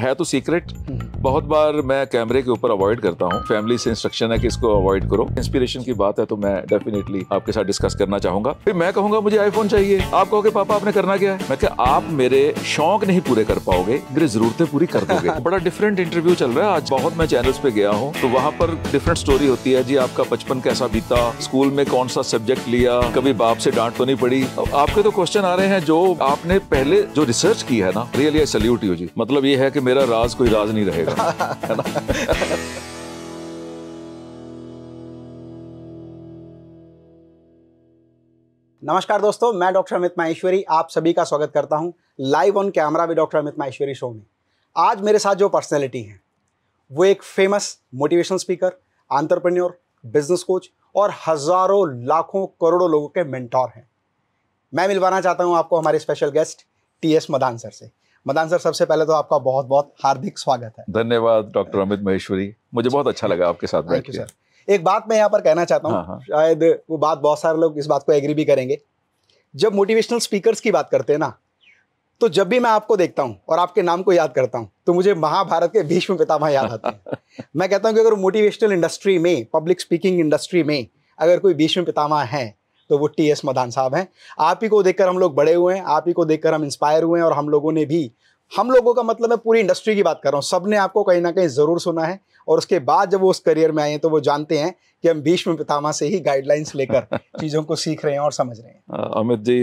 है तो सीक्रेट बहुत बार मैं कैमरे के ऊपर अवॉइड करता हूँ फैमिली से इंस्ट्रक्शन है कि इसको अवॉइड करो इंस्पिरेशन की बात है तो मैं डेफिनेटली आपके साथ डिस्कस करना चाहूंगा फिर मैं कहूंगा मुझे आईफोन चाहिए आप कहोगे पापा आपने करना क्या है मैं क्या आप मेरे शौक नहीं पूरे कर पाओगे मेरी जरूरतें पूरी कर दोगे बड़ा डिफरेंट इंटरव्यू चल रहा है आज बहुत मैं चैनल्स पे गया हूँ तो वहाँ पर डिफरेंट स्टोरी होती है जी आपका बचपन कैसा बीता स्कूल में कौन सा सब्जेक्ट लिया कभी बाप से डांट तो नहीं पड़ी आपके तो क्वेश्चन आ रहे हैं जो आपने पहले जो रिसर्च की है ना really I salute you ji मतलब ये है कि मेरा राज कोई राज नहीं रहेगा है ना नमस्कार दोस्तों मैं डॉक्टर अमित माहेश्वरी आप सभी का स्वागत करता हूं लाइव ऑन कैमरा भी डॉक्टर अमित माहेश्वरी शो में आज मेरे साथ जो पर्सनैलिटी हैं वो एक famous motivation speaker entrepreneur business coach और हज़ारों लाखों करोड़ों लोगों के मेंटोर हैं मैं मिलवाना चाहता हूं आपको हमारे special guest T S Madan sir से मदान सर सबसे पहले तो आपका बहुत बहुत हार्दिक स्वागत है धन्यवाद डॉक्टर अमित महेश्वरी मुझे बहुत अच्छा लगा आपके साथ यू सर एक बात मैं यहाँ पर कहना चाहता हूँ हाँ, हाँ। शायद वो बात बहुत सारे लोग इस बात को एग्री भी करेंगे जब मोटिवेशनल स्पीकर्स की बात करते हैं ना तो जब भी मैं आपको देखता हूँ और आपके नाम को याद करता हूँ तो मुझे महाभारत के भीष्म पितामह याद आते हैं मैं कहता हूँ कि अगर मोटिवेशनल इंडस्ट्री में पब्लिक स्पीकिंग इंडस्ट्री में अगर कोई भीष्म पितामह हैं तो वो टी एस मदान साहब हैं आप ही को देखकर हम लोग बड़े हुए हैं आप ही को देखकर हम इंस्पायर हुए हैं और हम लोगों ने भी हम लोगों का मतलब मैं पूरी इंडस्ट्री की बात कर रहा हूँ सब ने आपको कहीं ना कहीं ज़रूर सुना है और उसके बाद जब वो उस करियर में आए हैं तो वो जानते हैं कि हम भीष्म पितामा से ही गाइडलाइंस लेकर चीज़ों को सीख रहे हैं और समझ रहे हैं अमित जी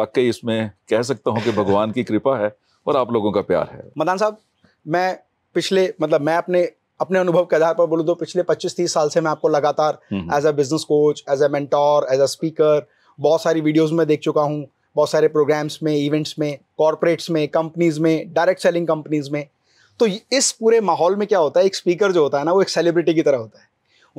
वाकई इसमें कह सकता हूँ कि भगवान की कृपा है और आप लोगों का प्यार है मदान साहब मैं पिछले मतलब मैं अपने अपने अनुभव के आधार पर बोलूँ तो पिछले 25-30 साल से मैं आपको लगातार as a business coach as a mentor as a speaker बहुत सारी वीडियोज़ में देख चुका हूँ बहुत सारे प्रोग्राम्स में इवेंट्स में कॉरपोरेट्स में कंपनीज में डायरेक्ट सेलिंग कंपनीज में तो इस पूरे माहौल में क्या होता है एक स्पीकर जो होता है ना वो एक सेलिब्रिटी की तरह होता है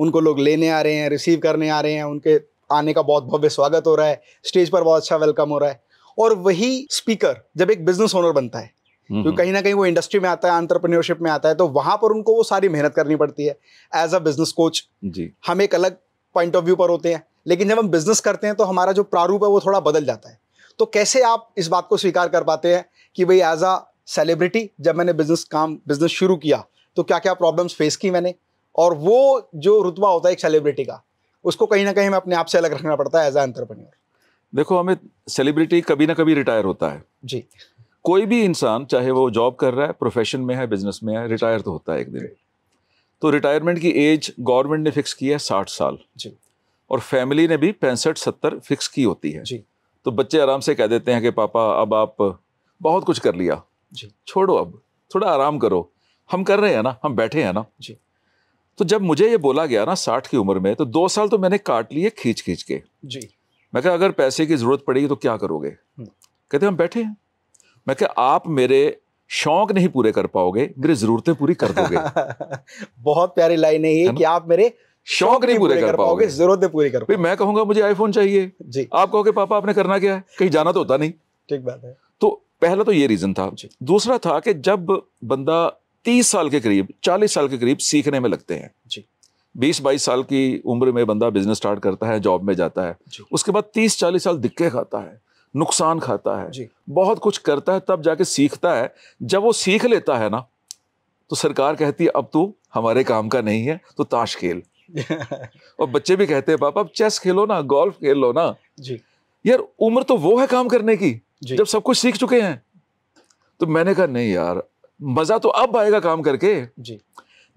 उनको लोग लेने आ रहे हैं रिसीव करने आ रहे हैं उनके आने का बहुत भव्य स्वागत हो रहा है स्टेज पर बहुत अच्छा वेलकम हो रहा है और वही स्पीकर जब एक बिजनेस ओनर बनता है क्योंकि तो कहीं ना कहीं वो इंडस्ट्री में आता है एंटरप्रेन्योरशिप में आता है तो वहां पर उनको वो सारी मेहनत करनी पड़ती है as a business coach ji हम एक अलग पॉइंट ऑफ व्यू पर होते हैं लेकिन जब हम बिजनेस करते हैं तो हमारा जो प्रारूप है वो थोड़ा बदल जाता है तो कैसे आप इस बात को स्वीकार कर पाते हैं कि भाई एज अ सेलिब्रिटी जब मैंने बिजनेस काम बिजनेस शुरू किया तो क्या क्या प्रॉब्लम्स फेस की मैंने और वो जो रुतबा होता है एक सेलिब्रिटी का उसको कहीं ना कहीं हमें अपने आप से अलग रखना पड़ता है एज अ एंटरप्रेन्योर देखो हमें सेलिब्रिटी कभी ना कभी रिटायर होता है जी कोई भी इंसान चाहे वो जॉब कर रहा है प्रोफेशन में है बिजनेस में है रिटायर तो होता है एक दिन तो रिटायरमेंट की एज गवर्नमेंट ने फिक्स की है साठ साल जी और फैमिली ने भी पैंसठ सत्तर फिक्स की होती है जी तो बच्चे आराम से कह देते हैं कि पापा अब आप बहुत कुछ कर लिया जी छोड़ो अब थोड़ा आराम करो हम कर रहे हैं ना हम बैठे हैं ना जी तो जब मुझे ये बोला गया ना साठ की उम्र में तो दो साल तो मैंने काट लिए खींच खींच के जी मैं कहा अगर पैसे की ज़रूरत पड़ेगी तो क्या करोगे हम्म। कहते हम बैठे हैं मैं क्या आप मेरे शौक नहीं पूरे कर पाओगे मेरी जरूरतें पूरी कर दोगे बहुत प्यारी लाइन है ये कि आप मेरे शौक, नहीं पूरे, कर पाओगे जरूरतें पूरी कर पाओगे मैं कहूंगा मुझे आईफोन चाहिए जी आप कहोगे पापा आपने करना क्या है कहीं जाना तो होता नहीं ठीक बात है तो पहला तो ये रीजन था दूसरा था कि जब बंदा तीस साल के करीब चालीस साल के करीब सीखने में लगते हैं जी बीस बाईस साल की उम्र में बंदा बिजनेस स्टार्ट करता है जॉब में जाता है उसके बाद तीस चालीस साल दिक्के खाता है नुकसान खाता है बहुत कुछ करता है तब जाके सीखता है जब वो सीख लेता है ना तो सरकार कहती है अब तू हमारे काम का नहीं है तो ताश खेल और बच्चे भी कहते हैं पापा अब चेस खेलो ना गोल्फ खेल लो ना जी यार उम्र तो वो है काम करने की जब सब कुछ सीख चुके हैं तो मैंने कहा नहीं यार मजा तो अब आएगा काम करके जी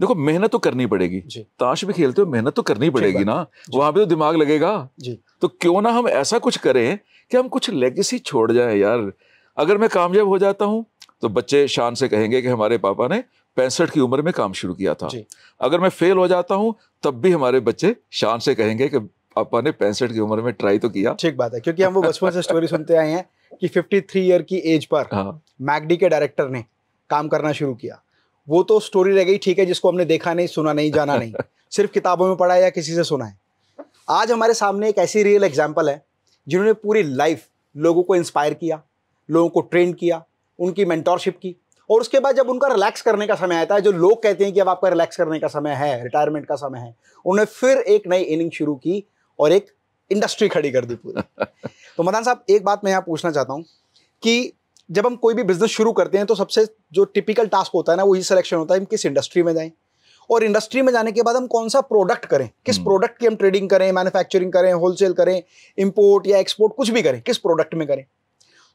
देखो मेहनत तो करनी पड़ेगी ताश भी खेलते हो मेहनत तो करनी पड़ेगी ना वहां पे तो दिमाग लगेगा जी तो क्यों ना हम ऐसा कुछ करें कि हम कुछ लेगेसी छोड़ जाए यार अगर मैं कामयाब हो जाता हूँ तो बच्चे शान से कहेंगे कि हमारे पापा ने पैंसठ की उम्र में काम शुरू किया था अगर मैं फेल हो जाता हूँ तब भी हमारे बच्चे शान से कहेंगे कि पापा ने पैंसठ की उम्र में ट्राई तो किया ठीक बात है क्योंकि हम वो बचपन से स्टोरी सुनते आए हैं कि 53 ईयर की एज पर हाँ। मैगडी के डायरेक्टर ने काम करना शुरू किया वो तो स्टोरी रह गई ठीक है जिसको हमने देखा नहीं सुना नहीं जाना नहीं सिर्फ किताबों में पढ़ा या किसी से सुना है आज हमारे सामने एक ऐसी रियल एग्जाम्पल है जिन्होंने पूरी लाइफ लोगों को इंस्पायर किया लोगों को ट्रेन किया उनकी मेंटोरशिप की और उसके बाद जब उनका रिलैक्स करने का समय आता है जो लोग कहते हैं कि अब आपका रिलैक्स करने का समय है रिटायरमेंट का समय है उन्होंने फिर एक नई इनिंग शुरू की और एक इंडस्ट्री खड़ी कर दी पूरी तो मदान साहब एक बात मैं यहाँ पूछना चाहता हूँ कि जब हम कोई भी बिजनेस शुरू करते हैं तो सबसे जो टिपिकल टास्क होता है ना वो ये सिलेक्शन होता है हम किस इंडस्ट्री में जाएँ और इंडस्ट्री में जाने के बाद हम कौन सा प्रोडक्ट करें किस प्रोडक्ट हम्म। की हम ट्रेडिंग करें मैन्युफैक्चरिंग करें होलसेल करें इम्पोर्ट या एक्सपोर्ट कुछ भी करें किस प्रोडक्ट में करें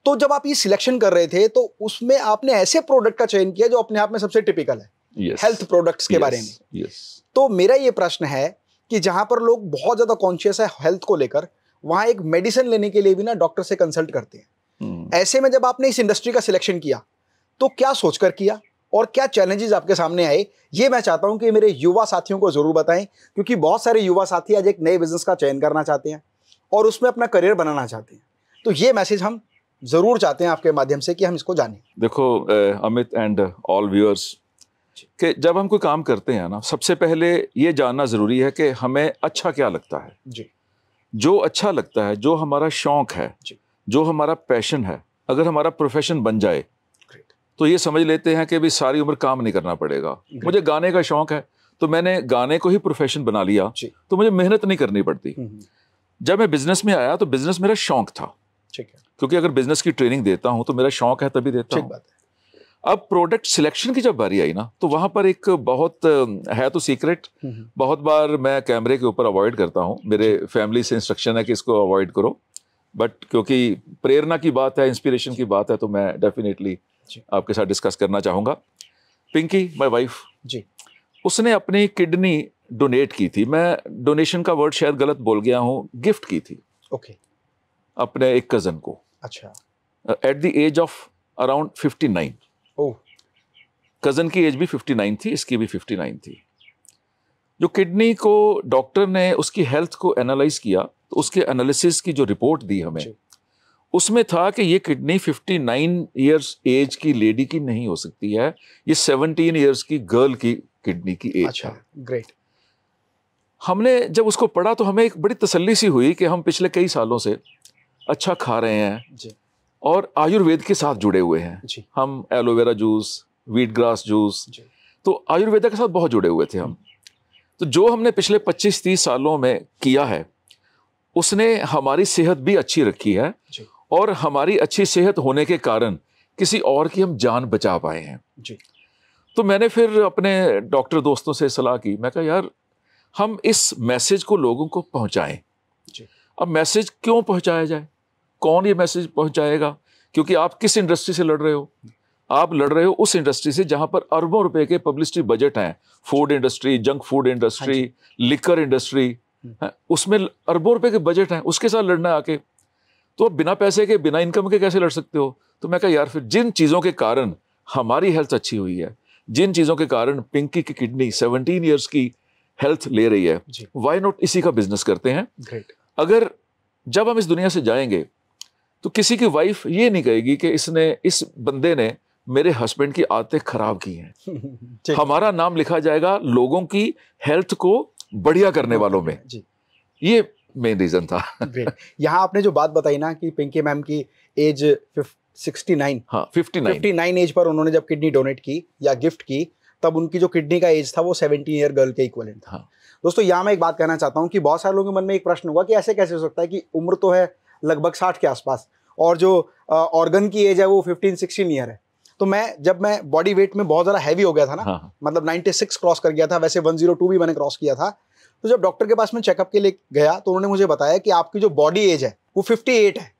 तो जब आप ये सिलेक्शन कर रहे थे तो उसमें आपने ऐसे प्रोडक्ट का चयन किया जो अपने आप में सबसे टिपिकल है हेल्थ प्रोडक्ट्स के बारे में तो मेरा ये प्रश्न है कि जहां पर लोग बहुत ज्यादा कॉन्शियस है हेल्थ को लेकर वहां एक मेडिसिन लेने के लिए भी ना डॉक्टर से कंसल्ट करते हैं हम्म। ऐसे में जब आपने इस इंडस्ट्री का सिलेक्शन किया तो क्या सोचकर किया और क्या चैलेंजेस आपके सामने आए ये मैं चाहता हूँ कि मेरे युवा साथियों को ज़रूर बताएं क्योंकि बहुत सारे युवा साथी आज एक नए बिजनेस का चयन करना चाहते हैं और उसमें अपना करियर बनाना चाहते हैं तो ये मैसेज हम ज़रूर चाहते हैं आपके माध्यम से कि हम इसको जाने देखो अमित एंड ऑल व्यूअर्स कि जब हम कोई काम करते हैं ना सबसे पहले ये जानना ज़रूरी है कि हमें अच्छा क्या लगता है जी जो अच्छा लगता है जो हमारा शौक है जो हमारा पैशन है अगर हमारा प्रोफेशन बन जाए तो ये समझ लेते हैं कि भाई सारी उम्र काम नहीं करना पड़ेगा मुझे गाने का शौक है तो मैंने गाने को ही प्रोफेशन बना लिया तो मुझे मेहनत नहीं करनी पड़ती हम्म, हम्म। जब मैं बिजनेस में आया तो बिजनेस मेरा शौक था ठीक है क्योंकि अगर बिजनेस की ट्रेनिंग देता हूं तो मेरा शौक है तभी देता है अब प्रोडक्ट सिलेक्शन की जब बारी आई ना तो वहां पर एक बहुत है तो सीक्रेट हम्म, बहुत बार मैं कैमरे के ऊपर अवॉइड करता हूँ मेरे फैमिली से इंस्ट्रक्शन है कि इसको अवॉइड करो बट क्योंकि प्रेरणा की बात है इंस्पिरेशन की बात है तो मैं डेफिनेटली आपके साथ डिस्कस करना चाहूँगा पिंकी माई वाइफ जी उसने अपनी किडनी डोनेट की थी मैं डोनेशन का वर्ड शायद गलत बोल गया हूँ गिफ्ट की थी ओके okay. अपने एक कज़न को अच्छा at the age of around fifty nine cousin की एज भी फिफ्टी नाइन थी इसकी भी फिफ्टी नाइन थी जो किडनी को डॉक्टर ने उसकी हेल्थ को एनालाइज किया तो उसके एनालिसिस की जो रिपोर्ट दी हमें उसमें था कि ये किडनी 59 ईयर्स एज की लेडी की नहीं हो सकती है ये 17 ईयर्स की गर्ल की किडनी की एज अच्छा, है ग्रेट हमने जब उसको पढ़ा तो हमें एक बड़ी तसल्ली सी हुई कि हम पिछले कई सालों से अच्छा खा रहे हैं जी। और आयुर्वेद के साथ जुड़े हुए हैं जी। हम aloe vera juice wheat grass juice तो आयुर्वेदा के साथ बहुत जुड़े हुए थे हम तो जो हमने पिछले 25-30 सालों में किया है उसने हमारी सेहत भी अच्छी रखी है और हमारी अच्छी सेहत होने के कारण किसी और की हम जान बचा पाए हैं जी तो मैंने फिर अपने डॉक्टर दोस्तों से सलाह की मैं कहा यार हम इस मैसेज को लोगों को पहुंचाएं जी अब मैसेज क्यों पहुंचाया जाए कौन ये मैसेज पहुंचाएगा क्योंकि आप किस इंडस्ट्री से लड़ रहे हो आप लड़ रहे हो उस इंडस्ट्री से जहां पर अरबों रुपए के पब्लिसिटी बजट हैं food industry junk food industry हाँ लिकर इंडस्ट्री हम्म। उसमें अरबों रुपए के बजट हैं उसके साथ लड़ना आके तो आप बिना पैसे के बिना इनकम के कैसे लड़ सकते हो तो मैं कहा यार फिर जिन चीज़ों के कारण हमारी हेल्थ अच्छी हुई है जिन चीज़ों के कारण पिंकी की किडनी सेवनटीन ईयर्स की हेल्थ ले रही है वाई नॉट इसी का बिजनेस करते हैं अगर जब हम इस दुनिया से जाएंगे तो किसी की वाइफ ये नहीं कहेगी कि इसने इस बंदे ने मेरे हस्बैंड की आदतें खराब की हैं हमारा नाम लिखा जाएगा लोगों की हेल्थ को बढ़िया करने वालों में ये मेन रीजन था यहाँ आपने जो बात बताई ना कि पिंकी मैम की एज सिक्सटी नाइन एज पर उन्होंने जब किडनी डोनेट की या गिफ्ट की तब उनकी जो किडनी का एज था वो सेवेंटीन ईयर गर्ल के इक्वल था हाँ। दोस्तों यहाँ मैं एक बात कहना चाहता हूँ कि बहुत सारे लोगों के मन में एक प्रश्न होगा कि ऐसे कैसे हो सकता है कि उम्र तो है लगभग साठ के आसपास और जो ऑर्गन की एज है वो फिफ्टीन सिक्सटीन ईयर है तो मैं जब मैं बॉडी वेट में बहुत ज़्यादा हैवी हो गया था ना हाँ।, हाँ। मतलब नाइन्टी सिक्स क्रॉस कर गया था वैसे वन जीरो टू भी मैंने क्रॉस किया था तो जब डॉक्टर के पास मैं चेकअप के लिए गया तो उन्होंने मुझे बताया कि आपकी जो बॉडी एज है वो 58 है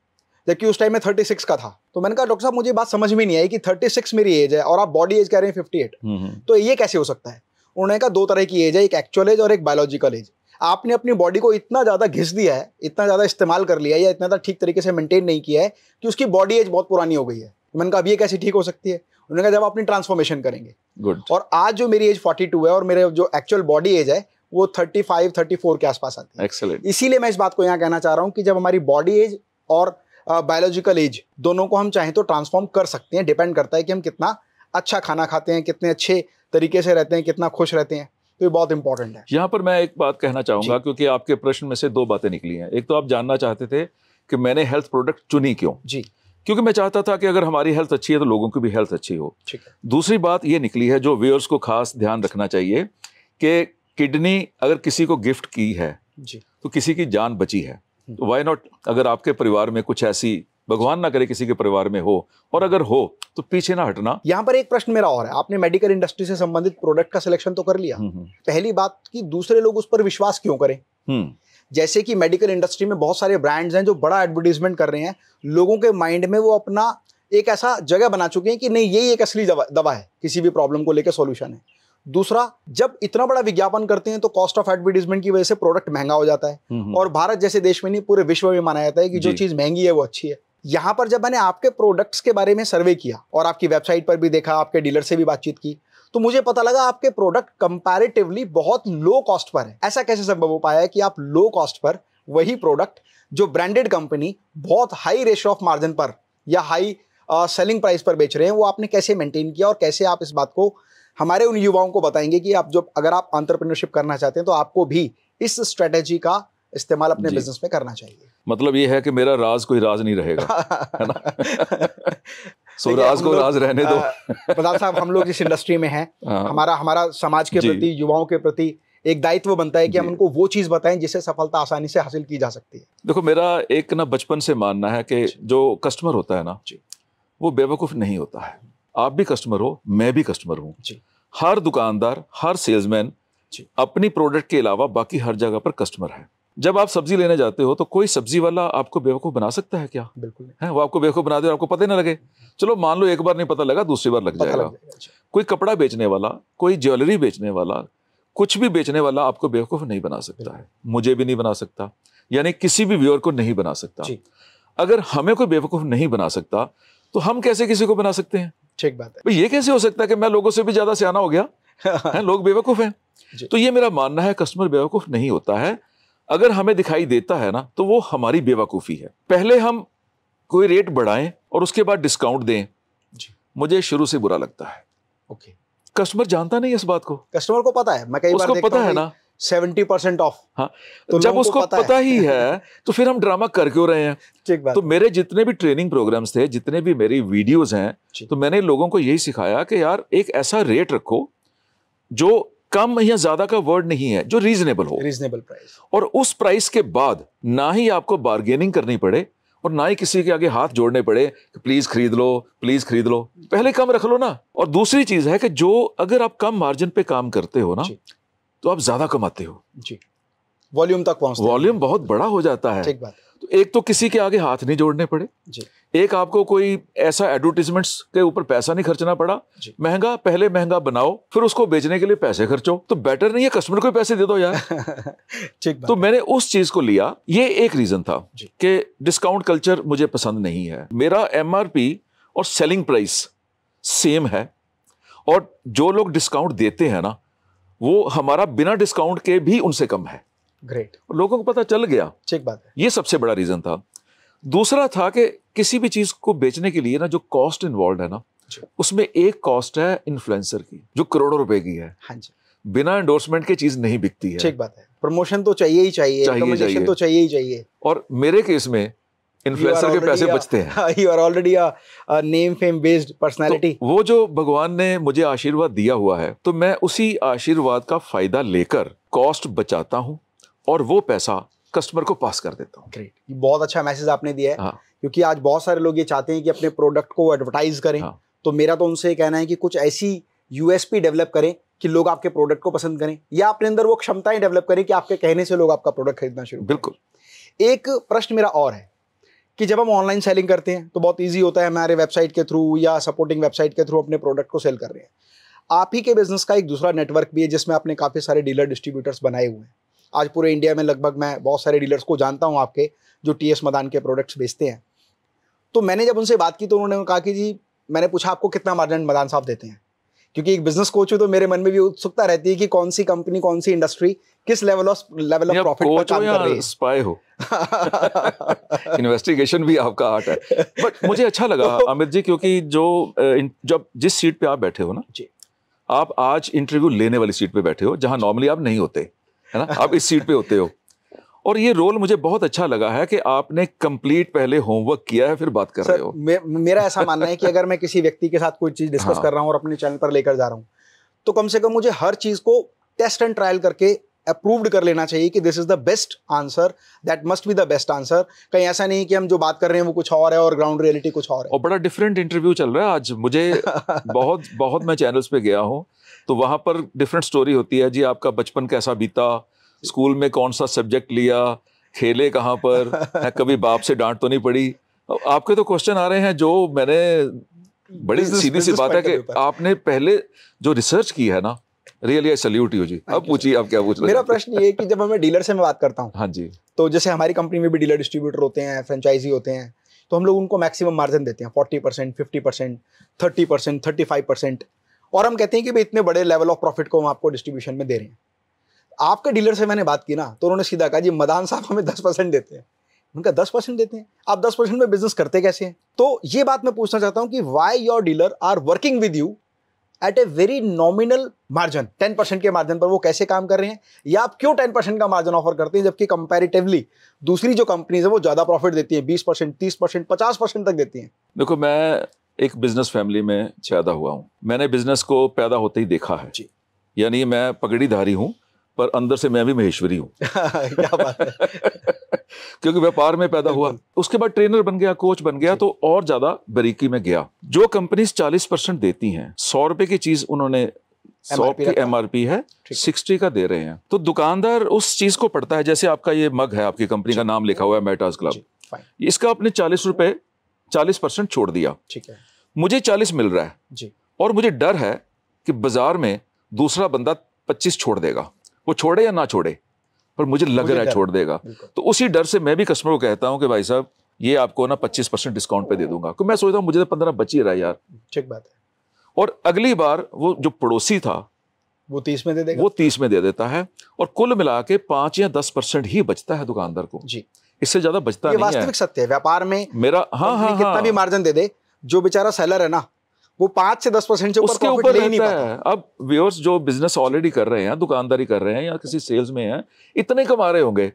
जबकि उस टाइम में 36 का था तो मैंने कहा डॉक्टर साहब मुझे बात समझ में नहीं आई कि 36 मेरी एज है और आप बॉडी एज कह रहे हैं 58 हम्म, हम्म। तो ये कैसे हो सकता है उन्होंने कहा दो तरह की एज है एक एक्चुअल एज और एक बायोलॉजिकल एज आपने अपनी बॉडी को इतना ज़्यादा घिस दिया है इतना ज़्यादा इस्तेमाल कर लिया है या इतना ज़्यादा ठीक तरीके से मेंटेन नहीं किया है कि उसकी बॉडी एज बहुत पुरानी हो गई है मैंने कहा अब ये कैसे ठीक हो सकती है उन्होंने कहा जब आप अपनी ट्रांसफॉर्मेशन करेंगे गुड और आज जो मेरी एज 42 है और मेरे जो एक्चुअल बॉडी एज है वो 35 34 के आसपास आती है एक्सेलेंट इसीलिए मैं इस बात को यहाँ कहना चाह रहा हूँ कि जब हमारी बॉडी एज और बायोलॉजिकल एज दोनों को हम चाहें तो ट्रांसफॉर्म कर सकते हैं डिपेंड करता है कि हम कितना अच्छा खाना खाते हैं कितने अच्छे तरीके से रहते हैं कितना खुश रहते हैं तो ये बहुत इंपॉर्टेंट है यहाँ पर मैं एक बात कहना चाहूँगा क्योंकि आपके प्रश्न में से दो बातें निकली हैं एक तो आप जानना चाहते थे कि मैंने हेल्थ प्रोडक्ट चुनी क्यों जी क्योंकि मैं चाहता था कि अगर हमारी हेल्थ अच्छी है तो लोगों की भी हेल्थ अच्छी हो ठीक है दूसरी बात ये निकली है जो व्यूअर्स को खास ध्यान रखना चाहिए कि किडनी अगर किसी को गिफ्ट की है जी तो किसी की जान बची है हम्म। तो वाई नॉट अगर आपके परिवार में कुछ ऐसी भगवान ना करे किसी के परिवार में हो और अगर हो तो पीछे ना हटना यहाँ पर एक प्रश्न मेरा और है आपने मेडिकल इंडस्ट्री से संबंधित प्रोडक्ट का सिलेक्शन तो कर लिया हम्म, हम्म। पहली बात कि दूसरे लोग उस पर विश्वास क्यों करें जैसे कि मेडिकल इंडस्ट्री में बहुत सारे ब्रांड्स हैं जो बड़ा एडवर्टीजमेंट कर रहे हैं लोगों के माइंड में वो अपना एक ऐसा जगह बना चुके हैं कि नहीं यही एक असली दवा है किसी भी प्रॉब्लम को लेकर सोल्यूशन है दूसरा जब इतना बड़ा विज्ञापन करते हैं तो कॉस्ट ऑफ एडवर्टीजमेंट की वजह से प्रोडक्ट महंगा हो जाता है और भारत जैसे देश में नहीं पूरे विश्व में माना जाता है कि जो चीज़ महंगी है वो अच्छी है यहाँ पर जब मैंने आपके प्रोडक्ट्स के बारे में सर्वे किया और आपकी वेबसाइट पर भी देखा आपके डीलर से भी बातचीत की तो मुझे पता लगा आपके प्रोडक्ट कंपैरेटिवली बहुत लो कॉस्ट पर है ऐसा कैसे संभव हो पाया कि आप लो कॉस्ट पर वही प्रोडक्ट जो ब्रांडेड कंपनी बहुत हाई रेशियो ऑफ मार्जिन पर या हाई सेलिंग प्राइस पर बेच रहे हैं वो आपने कैसे मेंटेन किया और कैसे आप इस बात को हमारे उन युवाओं को बताएंगे कि आप जब अगर आप आंट्रप्रनरशिप करना चाहते हैं तो आपको भी इस स्ट्रेटेजी का इस्तेमाल अपने बिजनेस में करना चाहिए मतलब ये है कि मेरा राज कोई राज नहीं रहेगा है ना सो राज को राज रहने दो प्रताप साहब हम लोग जिस इंडस्ट्री में हैं हाँ। हमारा हमारा समाज के प्रति युवाओं के प्रति एक दायित्व बनता है कि हम उनको वो चीज़ बताएं जिससे सफलता आसानी से हासिल की जा सकती है देखो मेरा एक ना बचपन से मानना है कि जो कस्टमर होता है ना वो बेवकूफ़ नहीं होता है आप भी कस्टमर हो मैं भी कस्टमर हूँ हर दुकानदार हर सेल्समैन अपनी प्रोडक्ट के अलावा बाकी हर जगह पर कस्टमर है जब आप सब्जी लेने जाते हो तो कोई सब्जी वाला आपको बेवकूफ़ बना सकता है क्या बिल्कुल है वो आपको बेवकूफ़ बना दे आपको पता ही ना लगे चलो मान लो एक बार नहीं पता लगा दूसरी बार लग जाएगा कोई कपड़ा बेचने वाला कोई ज्वेलरी बेचने वाला कुछ भी बेचने वाला आपको बेवकूफ़ नहीं बना सकता है मुझे भी नहीं बना सकता यानी किसी भी व्यूअर को नहीं बना सकता अगर हमें कोई बेवकूफ़ नहीं बना सकता तो हम कैसे किसी को बना सकते हैं ठीक बात है ये कैसे हो सकता है कि मैं लोगों से भी ज्यादा सियाना हो गया है लोग बेवकूफ हैं तो ये मेरा मानना है कस्टमर बेवकूफ नहीं होता है अगर हमें दिखाई देता है ना तो वो हमारी बेवकूफ़ी है पहले हम कोई रेट बढ़ाएं और उसके बाद डिस्काउंट दें जी मुझे शुरू से बुरा लगता है ओके कस्टमर जानता नहीं इस बात को कस्टमर को पता है मैं कई बार देखता पता है ना सेवेंटी परसेंट ऑफ हाँ तो जब उसको पता, पता है। ही है तो फिर हम ड्रामा कर क्यों रहे हैं ठीक बात तो मेरे जितने भी ट्रेनिंग प्रोग्राम्स थे जितने भी मेरी वीडियोस हैं तो मैंने लोगों को यही सिखाया कि यार एक ऐसा रेट रखो जो कम या ज्यादा का वर्ड नहीं है जो रीजनेबल हो रीजनेबल प्राइस और उस प्राइस के बाद ना ही आपको बार्गेनिंग करनी पड़े और ना ही किसी के आगे हाथ जोड़ने पड़े कि प्लीज खरीद लो प्लीज खरीद लो पहले कम रख लो ना और दूसरी चीज है कि जो अगर आप कम मार्जिन पे काम करते हो ना तो आप ज्यादा कमाते हो जी वॉल्यूम तक पहुंचते वॉल्यूम बहुत बड़ा हो जाता है ठीक बात तो एक तो किसी के आगे हाथ नहीं जोड़ने पड़े जी एक आपको कोई ऐसा एडवर्टीजमेंट्स के ऊपर पैसा नहीं खर्चना पड़ा महंगा पहले महंगा बनाओ फिर उसको बेचने के लिए पैसे खर्चो तो बेटर नहीं है कस्टमर को पैसे दे दो यार ठीक तो मैंने उस चीज को लिया ये एक रीजन था कि डिस्काउंट कल्चर मुझे पसंद नहीं है मेरा एम और सेलिंग प्राइस सेम है और जो लोग डिस्काउंट देते हैं ना वो हमारा बिना डिस्काउंट के भी उनसे कम है ग्रेट लोगों को पता चल गया ठीक बात है ये सबसे बड़ा रीजन था दूसरा था कि किसी भी चीज को बेचने के लिए ना जो कॉस्ट इन्वॉल्व है ना उसमें एक कॉस्ट है इन्फ्लुएंसर की जो करोड़ों रुपए की है हाँ जी बिना एंडोर्समेंट के चीज नहीं बिकती है ठीक बात है प्रमोशन तो चाहिए ही चाहिए, चाहिए, चाहिए। तो चाहिए ही चाहिए और मेरे केस में इन्फ्लुएंसर के पैसे बचते हैं you are already name fame based personality वो जो भगवान ने मुझे आशीर्वाद दिया हुआ है तो मैं उसी आशीर्वाद का फायदा लेकर कॉस्ट बचाता हूँ और वो पैसा कस्टमर को पास कर देता हूँ ग्रेट बहुत अच्छा मैसेज आपने दिया है हाँ. क्योंकि आज बहुत सारे लोग ये चाहते हैं कि अपने प्रोडक्ट को एडवर्टाइज करें हाँ. तो मेरा तो उनसे कहना है कि कुछ ऐसी यूएसपी डेवलप करें कि लोग आपके प्रोडक्ट को पसंद करें या अपने अंदर वो क्षमताएं डेवलप करें कि आपके कहने से लोग आपका प्रोडक्ट खरीदना शुरू बिल्कुल एक प्रश्न मेरा और है कि जब हम ऑनलाइन सेलिंग करते हैं तो बहुत ईजी होता है हमारे वेबसाइट के थ्रू या सपोर्टिंग वेबसाइट के थ्रू अपने प्रोडक्ट को सेल कर रहे हैं आप ही के बिजनेस का एक दूसरा नेटवर्क भी है जिसमें आपने काफ़ी सारे डीलर डिस्ट्रीब्यूटर्स बनाए हुए हैं आज पूरे इंडिया में लगभग मैं बहुत सारे डीलर्स को जानता हूँ आपके जो टी एस मदान के प्रोडक्ट्स बेचते हैं तो मैंने जब उनसे बात की तो उन्होंने कहा कि जी मैंने पूछा आपको कितना मार्जिन मदान साहब देते हैं क्योंकि एक बिजनेस कोच हो तो मेरे मन में भी उत्सुकता रहती है कि कौन सी कंपनी कौन सी इंडस्ट्री किस level of level of profit पर काम कर रही है स्पाई हो इन्वेस्टिगेशन भी आपका आर्ट है बट मुझे अच्छा लगा अमित जी क्योंकि जो जब जिस सीट पे आप बैठे हो ना आप आज इंटरव्यू लेने वाली सीट पे बैठे हो जहां नॉर्मली आप नहीं होते है ना आप इस सीट पे होते हो और ये रोल मुझे बहुत अच्छा लगा है कि आपने कंप्लीट पहले होमवर्क किया है फिर बात कर सर, रहे हो मे, मेरा ऐसा मानना है कि अगर मैं किसी व्यक्ति के साथ कोई चीज़ डिस्कस हाँ। कर रहा हूँ और अपने चैनल पर लेकर जा रहा हूँ तो कम से कम मुझे हर चीज़ को टेस्ट एंड ट्रायल करके अप्रूव्ड कर लेना चाहिए कि this is the best answer that must be the best answer कहीं ऐसा नहीं कि हम जो बात कर रहे हैं वो कुछ और है और ग्राउंड रियलिटी कुछ और है और बड़ा डिफरेंट इंटरव्यू चल रहा है आज मुझे बहुत बहुत मैं चैनल्स पे गया हूँ तो वहाँ पर डिफरेंट स्टोरी होती है जी आपका बचपन कैसा बीता स्कूल में कौन सा सब्जेक्ट लिया खेले कहाँ पर कभी बाप से डांट तो नहीं पड़ी आपके तो क्वेश्चन आ रहे हैं जो मैंने बड़ी सीधी सी बात है कि आपने पहले जो रिसर्च की है ना really I salute you ji अब पूछिए आप क्या पूछ रहे मेरा प्रश्न ये कि जब हमें डीलर से मैं बात करता हूँ हाँ जी तो जैसे हमारी कंपनी में भी डीलर डिस्ट्रीब्यूटर होते हैं फ्रेंचाइजी होते हैं तो हम लोग उनको मैक्सिमम मार्जिन देते हैं forty percent fifty percent thirty percent thirty five percent और हम कहते हैं कि भाई इतने बड़े लेवल ऑफ प्रॉफिट को हम आपको डिस्ट्रीब्यूशन में दे रहे हैं आपके डीलर से मैंने बात की ना तो उन्होंने सीधा कहा जी मदान साहब हमें दस परसेंट देते हैं उनका दस परसेंट देते हैं आप दस परसेंट में बिजनेस करते कैसे हैं तो ये बात मैं पूछना चाहता हूँ कि why your dealer are working with you at a very nominal margin ten percent के मार्जिन पर वो कैसे काम कर रहे हैं या आप क्यों टेन परसेंट का मार्जिन ऑफर करते हैं जबकि कंपेरेटिवली दूसरी जो कंपनीज है वो ज़्यादा प्रॉफिट देती है बीस परसेंट तीस परसेंट पचास परसेंट तक देती है देखो मैं एक बिजनेस फैमिली में पैदा हुआ हूँ मैंने बिजनेस को पैदा होते ही देखा है जी यानी मैं पगड़ीधारी हूँ पर अंदर से मैं भी महेश्वरी हूँ क्या बात है? क्योंकि व्यापार में पैदा हुआ उसके बाद ट्रेनर बन गया कोच बन गया तो और ज्यादा बरीकी में गया जो कंपनी चालीस परसेंट देती हैं सौ रुपए की चीज उन्होंने सौ की एम है सिक्सटी का दे रहे हैं तो दुकानदार उस चीज को पड़ता है जैसे आपका ये मग है आपकी कंपनी का नाम लिखा हुआ है मेटाज क्लब इसका आपने चालीस रुपए चालीस परसेंट छोड़ दिया ठीक है मुझे चालीस मिल रहा है जी और मुझे डर है कि बाजार में दूसरा बंदा पच्चीस छोड़ देगा वो छोड़े या ना छोड़े पर मुझे लग मुझे रहा है छोड़ देगा तो उसी डर से मैं भी कस्टमर को कहता हूँ कि भाई साहब ये आपको ना पच्चीस परसेंट डिस्काउंट पे दे दूंगा क्योंकि मैं सोचता हूँ मुझे तो पंद्रह बच ही रहा यार ठीक बात है और अगली बार वो जो पड़ोसी था वो तीस में दे देगा वो तीस में दे देता है और कुल मिला के पांच या दस परसेंट ही बचता है दुकानदार को जी इससे ज्यादा बचता ये नहीं वास्तविक सत्य है व्यापार में मेरा हाँ हाँ कितना हाँ। भी मार्जिन दे दे जो बेचारा सेलर है ना वो पांच से दस परसेंट उसके ऊपर नहीं है अब व्यूअर्स जो बिजनेस ऑलरेडी कर रहे हैं दुकानदारी कर रहे हैं या किसी सेल्स में है इतने कमा रहे होंगे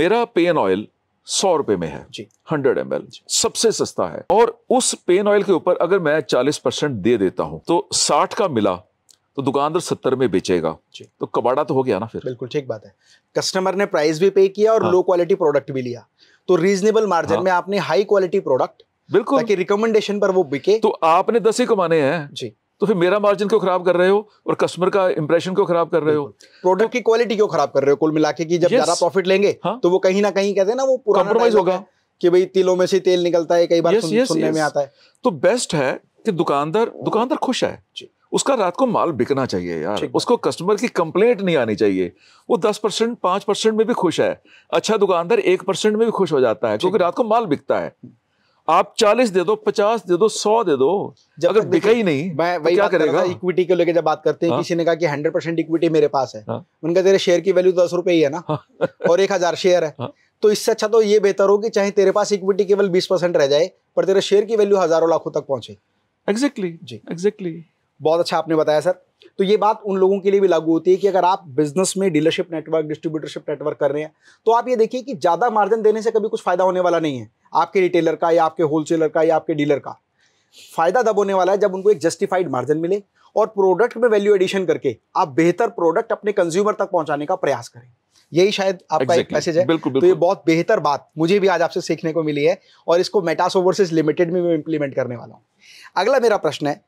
मेरा पेन ऑयल सौ रुपए में है हंड्रेड एम एल सबसे सस्ता है और उस पेन ऑयल के ऊपर अगर मैं चालीस परसेंट दे देता हूं तो साठ का मिला तो दुकानदार सत्तर में बेचेगा तो कबाड़ा तो हो गया ना फिर बिल्कुल ठीक बात है कस्टमर ने प्राइस भी पे किया और हाँ। लो क्वालिटी प्रोडक्ट भी लिया तो रीजनेबल मार्जिन हाँ। में आपने हाई क्वालिटी प्रोडक्ट बिल्कुल ताकि रिकमेंडेशन पर वो बिके तो आपने दस ही कमाने हैं जी तो फिर मेरा मार्जिन क्यों खराब कर रहे हो और कस्टमर का इंप्रेशन क्यों खराब कर रहे हो प्रोडक्ट तो, की क्वालिटी क्यों खराब कर रहे हो कुल मिला के जब ज्यादा प्रॉफिट लेंगे हा? तो वो कहीं ना कहीं कहते हैं ना वो कॉम्प्रोमाइज होगा कि भाई तिलों में से तेल निकलता है कई बार yes, सुन, yes, सुनने yes. में आता है तो बेस्ट है कि दुकानदार दुकानदार खुश है उसका रात को माल बिकना चाहिए यार उसको कस्टमर की कंप्लेंट नहीं आनी चाहिए वो दस परसेंट पांच परसेंट में भी खुश है अच्छा दुकानदार एक परसेंट में भी खुश हो जाता है क्योंकि रात को माल बिकता है आप चालीस दे दो पचास दे दो सौ दे दो जब अगर बिका ही नहीं मैं तो वही क्या करेगा इक्विटी को लेकर जब बात करते हैं हाँ। किसी ने कहा कि हंड्रेड परसेंट इक्विटी मेरे पास है हाँ। उनका तेरे शेयर की वैल्यू दस रुपए ही है ना हाँ। और एक हजार शेयर है तो इससे अच्छा तो ये बेहतर हो कि चाहे तेरे पास इक्विटी केवल बीस परसेंट रह जाए पर तेरे शेयर की वैल्यू हजारों लाखों तक पहुंचे एग्जैक्टली जी एग्जैक्टली बहुत अच्छा आपने बताया सर तो ये बात उन लोगों के लिए भी लागू होती है कि अगर आप बिजनेस में डीलरशिप नेटवर्क डिस्ट्रीब्यूटरशिप नेटवर्क कर रहे हैं तो आप ये देखिए कि ज़्यादा मार्जिन देने से कभी कुछ फायदा होने वाला नहीं है आपके रिटेलर का या आपके होलसेलर का या आपके डीलर का फ़ायदा तब होने वाला है जब उनको एक जस्टिफाइड मार्जिन मिले और प्रोडक्ट में वैल्यू एडिशन करके आप बेहतर प्रोडक्ट अपने कंज्यूमर तक पहुंचाने का प्रयास करें यही शायद आपका exactly. एक मैसेज है बिल्कुल, बिल्कुल. तो ये बहुत बेहतर बात मुझे भी आज आपसे सीखने को मिली है और इसको मेटास ओवरसीज लिमिटेड में मैं इंप्लीमेंट करने वाला हूँ अगला मेरा प्रश्न है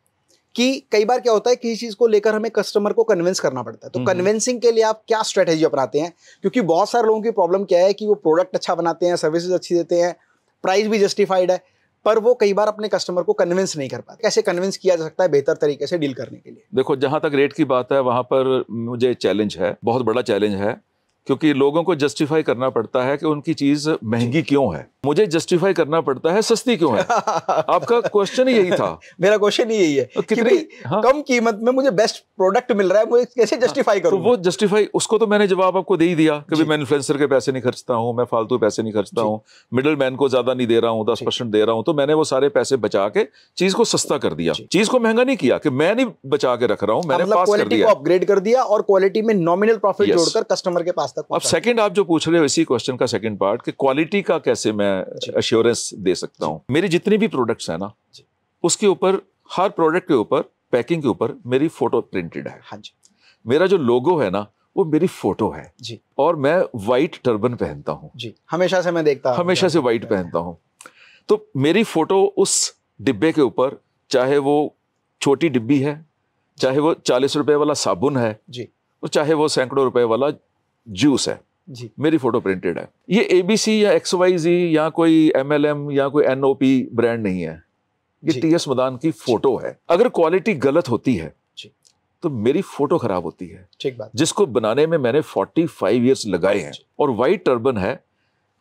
कि कई बार क्या होता है किसी चीज़ को लेकर हमें कस्टमर को कन्विंस करना पड़ता है तो कन्विंसिंग हम्म, हम्म। के लिए आप क्या स्ट्रेटेजी अपनाते हैं क्योंकि बहुत सारे लोगों की प्रॉब्लम क्या है कि वो प्रोडक्ट अच्छा बनाते हैं सर्विसेज अच्छी देते हैं प्राइस भी जस्टिफाइड है पर वो कई बार अपने कस्टमर को कन्विंस नहीं कर पाते कैसे कन्विंस किया जा सकता है बेहतर तरीके से डील करने के लिए देखो जहां तक रेट की बात है वहां पर मुझे चैलेंज है बहुत बड़ा चैलेंज है क्योंकि लोगों को जस्टिफाई करना पड़ता है कि उनकी चीज महंगी क्यों है मुझे जस्टिफाई करना पड़ता है सस्ती क्यों है आपका क्वेश्चन यही था मेरा क्वेश्चन ही यही है तो कितनी हाँ? कम कीमत में मुझे बेस्ट प्रोडक्ट मिल रहा है मुझे कैसे जस्टिफाई हाँ, करूं तो वो जस्टिफाई उसको तो मैंने जवाब आपको दे ही दिया कभी मैं इन्फ्लुएंसर के पैसे नहीं खर्चता हूँ मैं फालतू पैसे नहीं खर्चता हूँ मिडिल मैन को ज्यादा नहीं दे रहा हूँ दस परसेंट दे रहा हूँ तो मैंने वो सारे पैसे बचा के चीज को सस्ता कर दिया चीज को महंगा नहीं किया कि मैं नहीं बचा के रख रहा हूँ मैंने अपग्रेड कर दिया और क्वालिटी में नॉमिनल प्रॉफिट जोड़कर कस्टमर के पास तक अब सेकंड आप जो पूछ रहे हो इसी क्वेश्चन का सेकंड पार्ट कि क्वालिटी का कैसे मैं अश्योरेंस दे सकता हूँ मेरी जितनी भी प्रोडक्ट्स है ना उसके ऊपर हर प्रोडक्ट के ऊपर पैकिंग के ऊपर मेरी फोटो प्रिंटेड है हाँ जी मेरा जो लोगो है ना वो मेरी फोटो है जी और मैं व्हाइट टर्बन पहनता हूँ जी हमेशा से मैं देखता हूँ हमेशा से व्हाइट पहनता हूँ तो मेरी फोटो उस डिब्बे के ऊपर चाहे वो छोटी डिब्बी है चाहे वो चालीस रुपए वाला साबुन है जी और चाहे वो सैकड़ों रुपए वाला जूस है जी मेरी फोटो प्रिंटेड है ये ए बी सी या एक्स वाई जी या कोई एम एल एम या कोई एन ओ पी ब्रांड नहीं है ये टी एस मदान की फोटो है अगर क्वालिटी गलत होती है तो मेरी फोटो खराब होती है ठीक बात जिसको बनाने में मैंने 45 इयर्स लगाए हैं और वाइट टर्बन है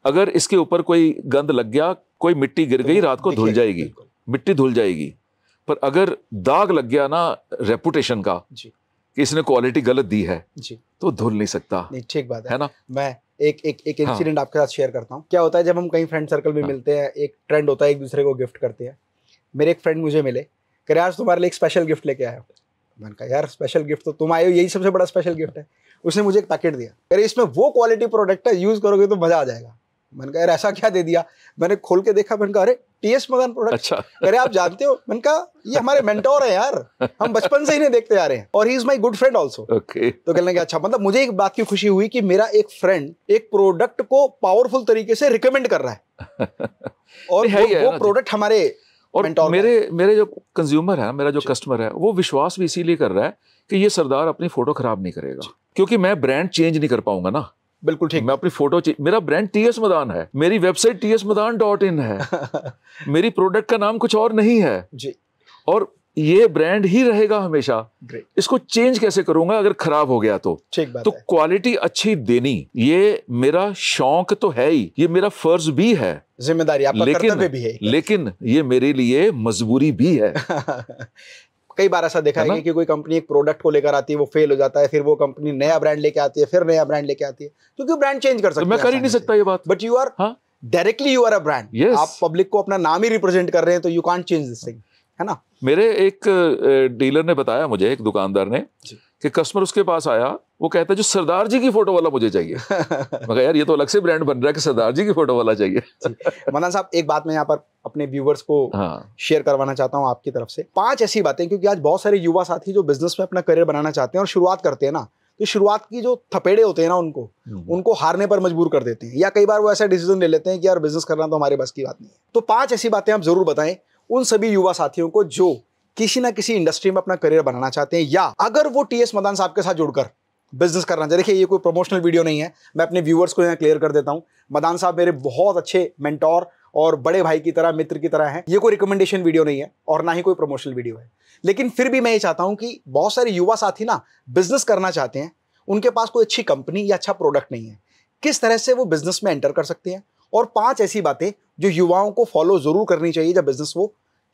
अगर इसके ऊपर कोई गंद लग गया कोई मिट्टी गिर तो गई रात को धुल जाएगी मिट्टी धुल जाएगी पर अगर दाग लग गया ना रेपुटेशन का कि इसने क्वालिटी गलत दी है जी तो धुल नहीं सकता नहीं ठीक बात है, है ना मैं एक एक एक इंसिडेंट हाँ। आपके साथ शेयर करता हूँ क्या होता है जब हम कहीं फ्रेंड सर्कल में हाँ। मिलते हैं एक ट्रेंड होता है एक दूसरे को गिफ्ट करते हैं मेरे एक फ्रेंड मुझे मिले कह आज तुम्हारे लिए एक स्पेशल गिफ्ट लेके आया मैंने कहा यार स्पेशल गिफ्ट तो तुम आए हो यही सबसे बड़ा स्पेशल गिफ्ट है उसने मुझे एक पैकेट दिया अरे इसमें वो क्वालिटी प्रोडक्ट है यूज़ करोगे तो मज़ा आ जाएगा मैंने कहा ऐसा क्या दे दिया मैंने खोल के देखा मैंने कहा अरे टीएस एस मदन प्रोडक्ट अच्छा अरे आप जानते हो मैंने कहा ये हमारे मेंटोर है यार हम बचपन से ही नहीं देखते आ रहे हैं और he is my good friend also तो कहने लगे अच्छा मतलब मुझे एक बात की खुशी हुई कि मेरा एक फ्रेंड एक प्रोडक्ट को पावरफुल तरीके से रिकमेंड कर रहा है और वो, है वो प्रोडक्ट हमारे और मेरे मेरे जो कंज्यूमर है मेरा जो कस्टमर है वो विश्वास भी इसीलिए कर रहा है कि ये सरदार अपनी फोटो खराब नहीं करेगा क्योंकि मैं ब्रांड चेंज नहीं कर पाऊंगा ना बिल्कुल ठीक मैं अपनी फोटो मेरा ब्रांड टी एस मदान है मेरी website T S Madan dot in है मेरी प्रोडक्ट का नाम कुछ और नहीं है जी और ये ब्रांड ही रहेगा हमेशा इसको चेंज कैसे करूंगा अगर खराब हो गया तो ठीक बात तो क्वालिटी अच्छी देनी ये मेरा शौक तो है ही ये मेरा फर्ज भी है जिम्मेदारी आपका लेकिन भी है लेकिन ये मेरे लिए मजबूरी भी है कई बार ऐसा देखा है कि कोई कंपनी एक प्रोडक्ट को लेकर आती है वो फेल हो जाता है फिर वो कंपनी नया ब्रांड लेके आती है फिर नया ब्रांड लेके आती है क्योंकि ब्रांड चेंज कर सकते मैं कर ही नहीं सकता ये बात but you are directly you are a brand आप पब्लिक को अपना नाम ही रिप्रेजेंट कर रहे हैं तो you can't change this thing है ना मेरे एक डीलर ने बताया मुझे एक दुकानदार ने कि कस्टमर उसके पास आया वो कहता है जो सरदार जी की फोटो वाला मुझे चाहिए मगर यार ये तो अलग से ब्रांड बन रहा है कि सरदार जी की फोटो वाला चाहिए मना साहब एक बात मैं यहाँ पर अपने व्यूवर्स को हाँ। शेयर करवाना चाहता हूँ आपकी तरफ से पांच ऐसी बातें क्योंकि आज बहुत सारे युवा साथी जो बिजनेस में अपना करियर बनाना चाहते हैं और शुरुआत करते हैं ना तो शुरुआत की जो थपेड़े होते हैं ना उनको हम्म। उनको हारने पर मजबूर कर देते हैं या कई बार वो ऐसा डिसीजन ले लेते हैं कि यार बिजनेस करना तो हमारे बस की बात नहीं है तो पांच ऐसी बातें आप जरूर बताएं उन सभी युवा साथियों को जो किसी ना किसी इंडस्ट्री में अपना करियर बनाना चाहते हैं या अगर वो टी एस मदान साहब के साथ जुड़कर बिजनेस करना चाहिए देखिए ये कोई प्रमोशनल वीडियो नहीं है मैं अपने व्यूवर्स को यहाँ क्लियर कर देता हूँ मदान साहब मेरे बहुत अच्छे मेंटोर और बड़े भाई की तरह मित्र की तरह हैं ये कोई रिकमेंडेशन वीडियो नहीं है और ना ही कोई प्रमोशनल वीडियो है लेकिन फिर भी मैं ये चाहता हूँ कि बहुत सारे युवा साथी ना बिजनेस करना चाहते हैं उनके पास कोई अच्छी कंपनी या अच्छा प्रोडक्ट नहीं है किस तरह से वो बिजनेस में एंटर कर सकते हैं और पांच ऐसी बातें जो युवाओं को फॉलो जरूर करनी चाहिए जब बिजनेस वो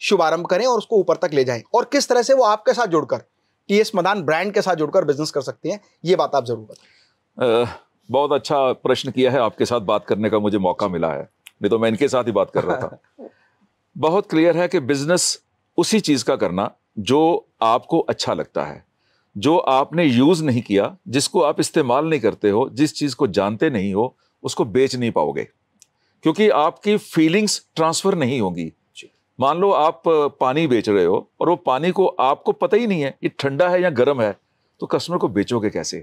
शुभारंभ करें और उसको ऊपर तक ले जाएं और किस तरह से वो आपके साथ जुड़कर टी एस मदान ब्रांड के साथ जुड़कर बिजनेस कर सकते हैं ये बात आप ज़रूर बताएं बहुत अच्छा प्रश्न किया है आपके साथ बात करने का मुझे मौका मिला है नहीं तो मैं इनके साथ ही बात कर रहा था बहुत क्लियर है कि बिजनेस उसी चीज़ का करना जो आपको अच्छा लगता है जो आपने यूज़ नहीं किया जिसको आप इस्तेमाल नहीं करते हो जिस चीज़ को जानते नहीं हो उसको बेच नहीं पाओगे क्योंकि आपकी फीलिंग्स ट्रांसफ़र नहीं होंगी मान लो आप पानी बेच रहे हो और वो पानी को आपको पता ही नहीं है ये ठंडा है या गर्म है तो कस्टमर को बेचोगे कैसे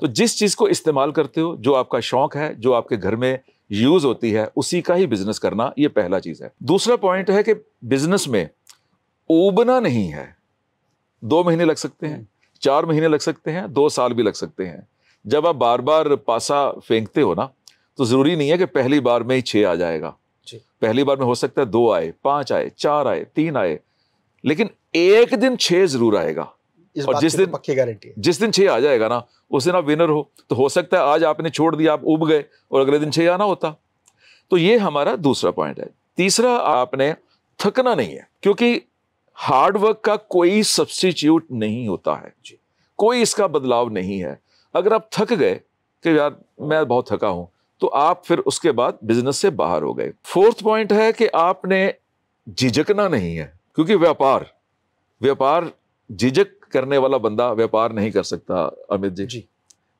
तो जिस चीज़ को इस्तेमाल करते हो जो आपका शौक है जो आपके घर में यूज़ होती है उसी का ही बिजनेस करना ये पहला चीज़ है दूसरा पॉइंट है कि बिजनेस में उबना नहीं है दो महीने लग सकते हैं चार महीने लग सकते हैं दो साल भी लग सकते हैं जब आप बार बार पासा फेंकते हो ना तो ज़रूरी नहीं है कि पहली बार में ही छः आ जाएगा पहली बार में हो सकता है दो आए पांच आए चार आए तीन आए लेकिन एक दिन छह जरूर आएगा इस और जिस तो दिन पक्की गारंटी जिस दिन छह आ जाएगा ना उस दिन आप विनर हो तो हो सकता है आज आपने छोड़ दिया आप उब गए और अगले दिन छह आना होता तो ये हमारा दूसरा पॉइंट है तीसरा आपने थकना नहीं है क्योंकि हार्ड वर्क का कोई सब्सटीट्यूट नहीं होता है कोई इसका बदलाव नहीं है अगर आप थक गए कि यार मैं बहुत थका हूं तो आप फिर उसके बाद बिजनेस से बाहर हो गए फोर्थ पॉइंट है कि आपने झिझकना नहीं है क्योंकि व्यापार व्यापार झिझक करने वाला बंदा व्यापार नहीं कर सकता अमित जी जी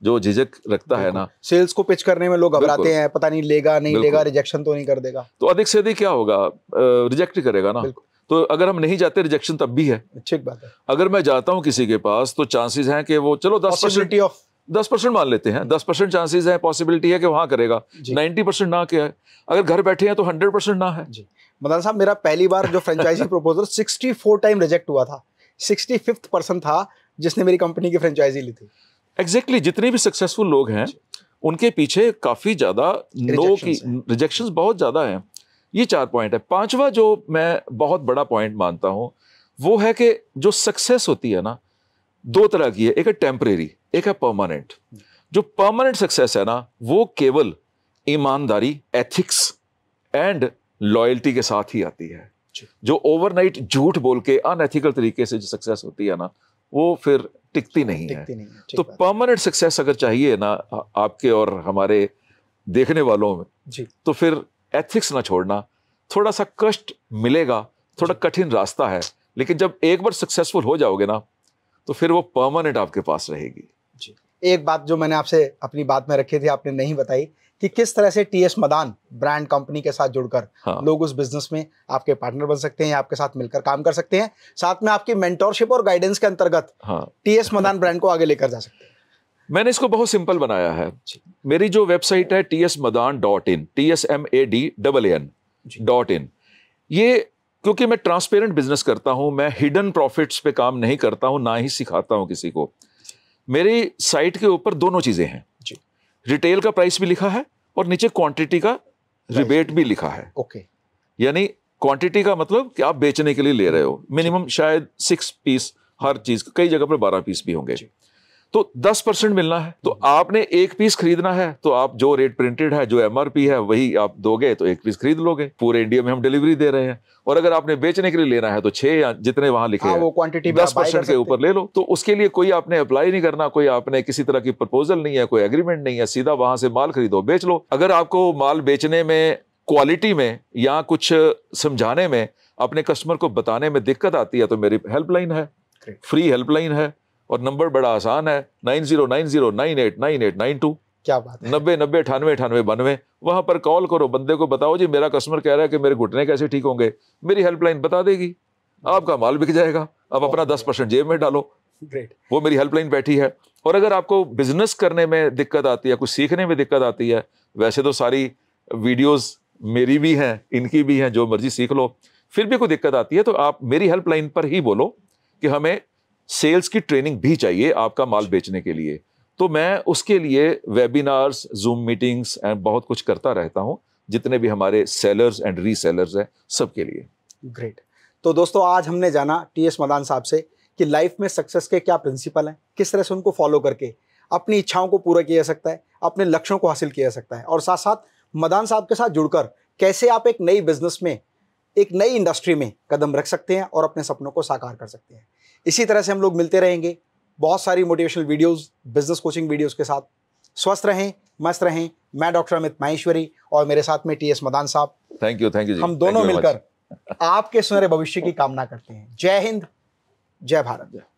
जो झिझक रखता है ना सेल्स को पिच करने में लोग घबराते हैं पता नहीं लेगा नहीं लेगा रिजेक्शन तो नहीं कर देगा तो अधिक से अधिक क्या होगा रिजेक्ट करेगा ना तो अगर हम नहीं जाते रिजेक्शन तब भी है ठीक बात है अगर मैं जाता हूँ किसी के पास तो चांसेस हैं कि वो चलो दस परसेंट ऑफ दस परसेंट मान लेते हैं दस परसेंट चांसेज है पॉसिबिलिटी है कि वहाँ करेगा नाइन्टी परसेंट ना क्या है अगर घर बैठे हैं तो हंड्रेड परसेंट ना है जी मदान साहब मेरा पहली बार जो franchise proposal sixty four time reject हुआ था सिक्सटी फिफ्थ पर्सन था जिसने मेरी कंपनी की फ्रेंचाइजी ली थी एग्जैक्टली exactly, जितने भी सक्सेसफुल लोग हैं उनके पीछे काफ़ी ज़्यादा नो की रिजेक्शन बहुत ज़्यादा हैं ये चार पॉइंट है पांचवा जो मैं बहुत बड़ा पॉइंट मानता हूँ वो है कि जो सक्सेस होती है ना दो तरह की है एक है टेम्परेरी एक है परमानेंट जो परमानेंट सक्सेस है ना वो केवल ईमानदारी एथिक्स एंड लॉयल्टी के साथ ही आती है जो ओवरनाइट झूठ बोल के अनएथिकल तरीके से जो सक्सेस होती है ना वो फिर टिकती हाँ, नहीं टिकती है नहीं, तो परमानेंट सक्सेस अगर चाहिए ना आपके और हमारे देखने वालों में जी। तो फिर एथिक्स ना छोड़ना थोड़ा सा कष्ट मिलेगा थोड़ा कठिन रास्ता है लेकिन जब एक बार सक्सेसफुल हो जाओगे ना तो फिर वो परमानेंट आपके पास रहेगी एक बात जो मैंने आपसे अपनी बात में रखी थी आपने नहीं बताई कि किस तरह से टीएस मदान ब्रांड कंपनी के साथ जुड़कर हाँ। लोग उस बिजनेस में आपके पार्टनर बन सकते हैं आपके साथ मिलकर काम कर सकते हैं साथ में आपकी मेंटोरशिप और गाइडेंस के अंतर्गत टीएस हाँ। मदान ब्रांड को आगे लेकर जा सकते हैं मैंने इसको बहुत सिंपल बनाया है मेरी जो वेबसाइट है T S Madan dot in T S M A D double N dot in ये क्योंकि मैं ट्रांसपेरेंट बिजनेस करता हूं मैं हिडन प्रॉफिट्स पे काम नहीं करता हूं ना ही सिखाता हूं किसी को मेरी साइट के ऊपर दोनों चीज़ें हैं जी रिटेल का प्राइस भी लिखा है और नीचे क्वांटिटी का रिबेट भी लिखा है ओके यानी क्वांटिटी का मतलब कि आप बेचने के लिए ले रहे हो मिनिमम शायद सिक्स पीस हर चीज़ कई जगह पर बारह पीस भी होंगे जी तो 10 परसेंट मिलना है तो आपने एक पीस खरीदना है तो आप जो रेट प्रिंटेड है जो एमआरपी है वही आप दोगे तो एक पीस खरीद लोगे पूरे इंडिया में हम डिलीवरी दे रहे हैं और अगर आपने बेचने के लिए लेना है तो छह या जितने वहां लिखे हाँ, वो क्वांटिटी दस परसेंट के ऊपर ले लो तो उसके लिए कोई आपने अप्लाई नहीं करना कोई आपने किसी तरह की प्रपोजल नहीं है कोई एग्रीमेंट नहीं है सीधा वहां से माल खरीदो बेच लो अगर आपको माल बेचने में क्वालिटी में या कुछ समझाने में अपने कस्टमर को बताने में दिक्कत आती है तो मेरी हेल्पलाइन है फ्री हेल्पलाइन है और नंबर बड़ा आसान है nine zero nine zero nine eight nine eight nine two क्या बात नब्बे नब्बे अठानवे अठानवे बानवे वहाँ पर कॉल करो बंदे को बताओ जी मेरा कस्टमर कह रहा है कि मेरे घुटने कैसे ठीक होंगे मेरी हेल्पलाइन बता देगी आपका माल बिक जाएगा अब अपना दस परसेंट जेब में डालो ग्रेट वो मेरी हेल्पलाइन बैठी है और अगर आपको बिजनेस करने में दिक्कत आती है कुछ सीखने में दिक्कत आती है वैसे तो सारी वीडियोस मेरी भी हैं इनकी भी हैं जो मर्जी सीख लो फिर भी कोई दिक्कत आती है तो आप मेरी हेल्पलाइन पर ही बोलो कि हमें सेल्स की ट्रेनिंग भी चाहिए आपका माल बेचने के लिए तो मैं उसके लिए वेबिनार्स जूम मीटिंग्स एंड बहुत कुछ करता रहता हूँ जितने भी हमारे सेलर्स एंड रीसेलर्स हैं सबके लिए ग्रेट तो दोस्तों आज हमने जाना टी एस मदान साहब से कि लाइफ में सक्सेस के क्या प्रिंसिपल हैं किस तरह से उनको फॉलो करके अपनी इच्छाओं को पूरा किया जा सकता है अपने लक्ष्यों को हासिल किया जा सकता है और साथ साथ मदान साहब के साथ जुड़कर कैसे आप एक नई बिजनेस में एक नई इंडस्ट्री में कदम रख सकते हैं और अपने सपनों को साकार कर सकते हैं इसी तरह से हम लोग मिलते रहेंगे बहुत सारी motivational videos business coaching videos के साथ स्वस्थ रहें मस्त रहें मैं डॉक्टर अमित माहेश्वरी और मेरे साथ में टी एस मदान साहब थैंक यू थैंक यू हम दोनों मिलकर आपके सुनहरे भविष्य की कामना करते हैं जय हिंद जय भारत जय